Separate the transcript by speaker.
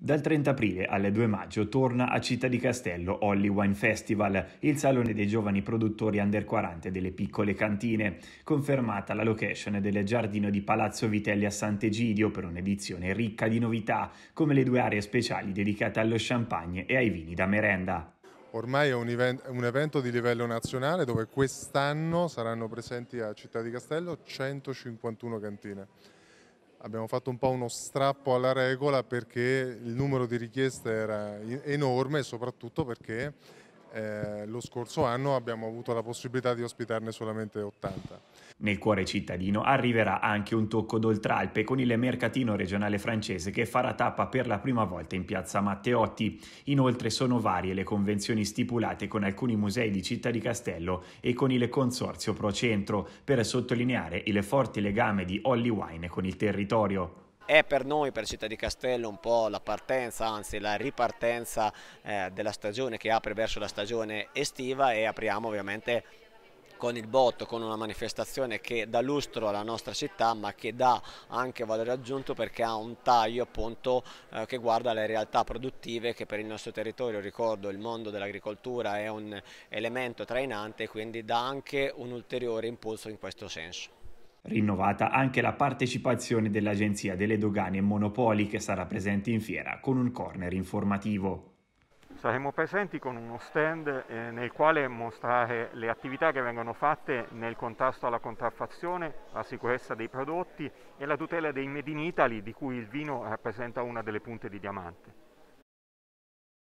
Speaker 1: Dal 30 aprile alle 2 maggio torna a Città di Castello Holly Wine Festival, il salone dei giovani produttori under 40 delle piccole cantine, confermata la location del giardino di Palazzo Vitelli a Sant'Egidio per un'edizione ricca di novità, come le due aree speciali dedicate allo champagne e ai vini da merenda.
Speaker 2: Ormai è un, evento di livello nazionale dove quest'anno saranno presenti a Città di Castello 151 cantine abbiamo fatto un po' uno strappo alla regola perché il numero di richieste era enorme, soprattutto perché eh, lo scorso anno abbiamo avuto la possibilità di ospitarne solamente 80.
Speaker 1: Nel cuore cittadino arriverà anche un tocco d'oltralpe con il mercatino regionale francese che farà tappa per la prima volta in piazza Matteotti. Inoltre sono varie le convenzioni stipulate con alcuni musei di Città di Castello e con il consorzio Pro Centro per sottolineare il forte legame di Holly Wine con il territorio
Speaker 3: è per noi, per Città di Castello, un po' la partenza, anzi la ripartenza eh, della stagione che apre verso la stagione estiva e apriamo ovviamente con il botto, con una manifestazione che dà lustro alla nostra città ma che dà anche valore aggiunto perché ha un taglio appunto eh, che guarda le realtà produttive che per il nostro territorio, ricordo il mondo dell'agricoltura è un elemento trainante quindi dà anche un ulteriore impulso in questo senso.
Speaker 1: Rinnovata anche la partecipazione dell'Agenzia delle Dogane e Monopoli che sarà presente in fiera con un corner informativo.
Speaker 4: Saremo presenti con uno stand eh, nel quale mostrare le attività che vengono fatte nel contrasto alla contraffazione, la sicurezza dei prodotti e la tutela dei Made in Italy di cui il vino rappresenta una delle punte di diamante.